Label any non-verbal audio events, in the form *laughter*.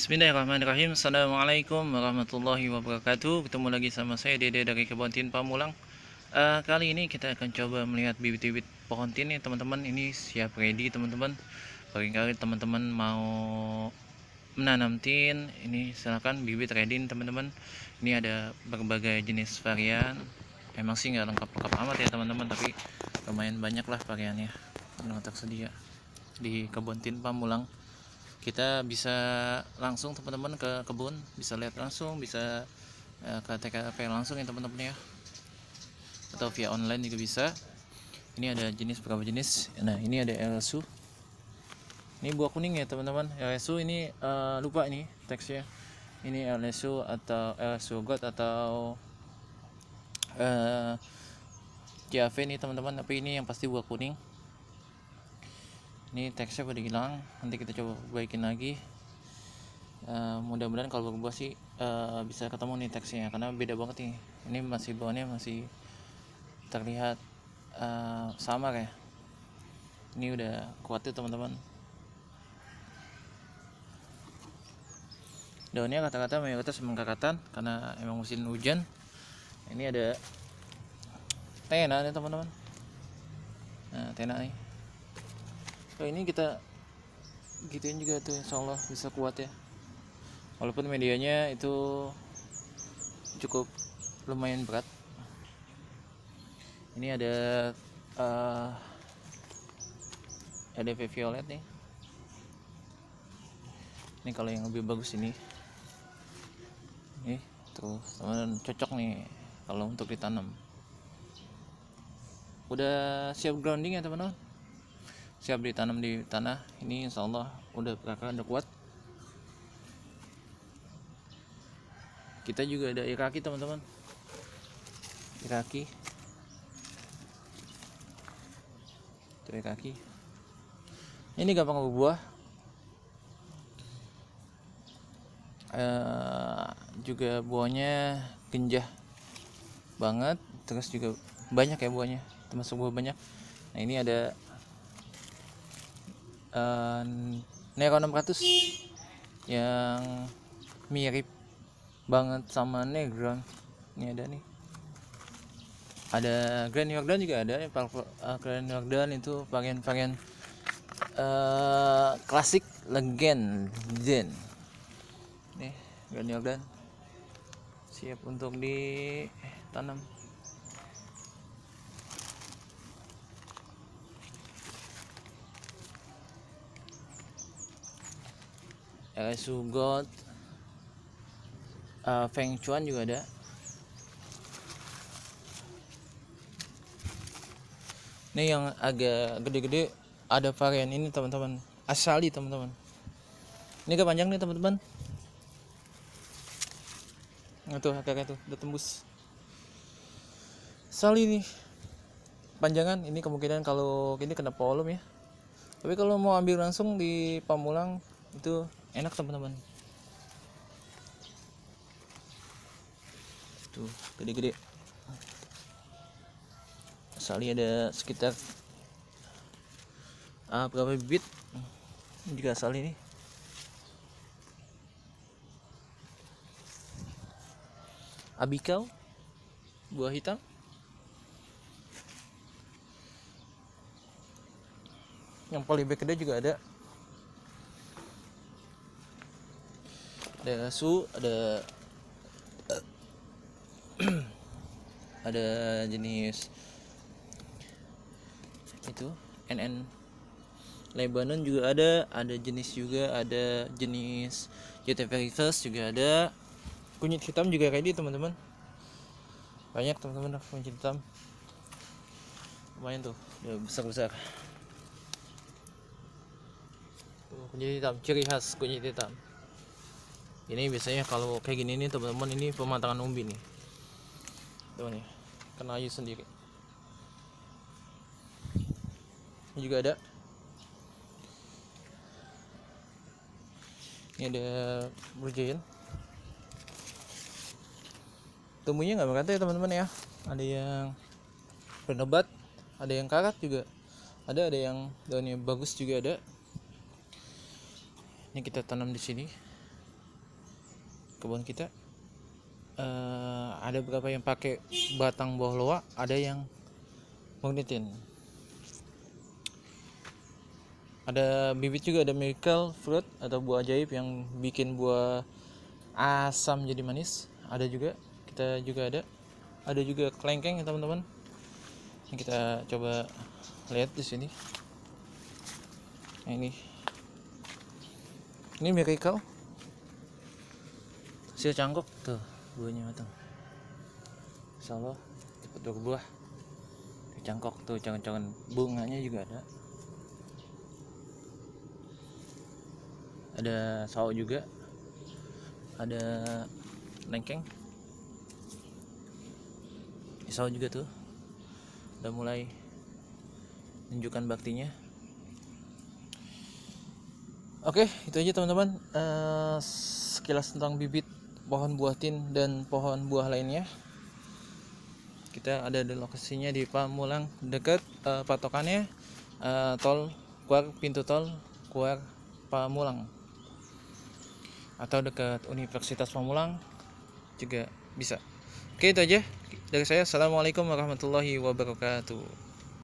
Bismillahirrahmanirrahim Assalamualaikum warahmatullahi wabarakatuh Ketemu lagi sama saya Dede dari Kebun Tin Pamulang uh, Kali ini kita akan coba melihat bibit-bibit pohon tin ya teman-teman Ini siap ready teman-teman kali teman-teman mau menanam tin Ini silahkan bibit ready teman-teman Ini ada berbagai jenis varian Emang sih nggak lengkap-lengkap amat ya teman-teman Tapi lumayan banyak lah variannya Yang tersedia di Kebun Tin Pamulang kita bisa langsung teman-teman ke kebun bisa lihat langsung bisa eh, ke TKP langsung ya teman-teman ya atau via online juga bisa ini ada jenis berapa jenis nah ini ada elsu ini buah kuning ya teman-teman elsu ini uh, lupa ini teksnya ini elsu atau elsu god atau uh, eh, JAV nih teman-teman tapi ini yang pasti buah kuning ini teksnya udah hilang nanti kita coba baikin lagi uh, mudah-mudahan kalau gue sih uh, bisa ketemu nih teksnya karena beda banget nih ini masih bawahnya masih terlihat uh, sama kayak ini udah kuat tuh teman-teman daunnya kata-kata mayoritas mengkakatan karena emang musim hujan ini ada tena nih teman-teman nah tena nih ini kita gituin juga tuh insya Allah bisa kuat ya walaupun medianya itu cukup lumayan berat ini ada uh, ada violet nih ini kalau yang lebih bagus ini nih tuh teman cocok nih kalau untuk ditanam udah siap grounding ya teman-teman siap ditanam di tanah ini insya Allah udah perakaran udah kuat kita juga ada iraki teman-teman iraki itu iraki ini gampang berbuah e, eh, juga buahnya genjah banget terus juga banyak ya buahnya termasuk buah banyak nah ini ada Nero 600 yang mirip banget sama Negron ini ada nih ada Grand Yordan juga ada eh, Grand Yordan itu varian-varian uh, klasik legend Zen nih Grand Yordan siap untuk ditanam LSU eh, Gold uh, eh, Feng Chuan juga ada ini yang agak gede-gede ada varian ini teman-teman asali teman-teman ini agak panjang nih teman-teman nah, tuh tuh udah tembus asali nih panjangan ini kemungkinan kalau ini kena volume ya tapi kalau mau ambil langsung di Pamulang itu enak teman-teman itu gede-gede sekali ada sekitar uh, berapa bibit juga sekali ini abikau buah hitam yang polybag juga ada ada su ada *clears throat* ada jenis itu NN Lebanon juga ada ada jenis juga ada jenis reverse juga ada kunyit hitam juga ready gitu, teman-teman banyak teman-teman kunyit hitam lumayan tuh udah besar-besar kunyit hitam ciri khas kunyit hitam ini biasanya kalau kayak gini nih teman-teman ini pematangan umbi nih teman ya kena ayu sendiri ini juga ada ini ada brujain tumbuhnya nggak berkata ya teman-teman ya ada yang berdebat ada yang karat juga ada ada yang daunnya bagus juga ada ini kita tanam di sini kebun kita uh, ada beberapa yang pakai batang buah loa ada yang magnetin ada bibit juga ada miracle fruit atau buah ajaib yang bikin buah asam jadi manis ada juga kita juga ada ada juga kelengkeng ya teman-teman kita coba lihat di sini nah, ini ini miracle Sio cangkok tuh buahnya matang. Insya Allah dua buah, Cangkok tuh cangkok-cangkok bunganya juga ada. Ada sawo juga. Ada lengkeng. Sawo juga tuh. Udah mulai tunjukkan baktinya. Oke, itu aja teman-teman. Uh, sekilas tentang bibit pohon buah tin dan pohon buah lainnya kita ada di lokasinya di Pamulang dekat uh, eh, patokannya uh, tol keluar pintu tol keluar Pamulang atau dekat Universitas Pamulang juga bisa oke itu aja dari saya assalamualaikum warahmatullahi wabarakatuh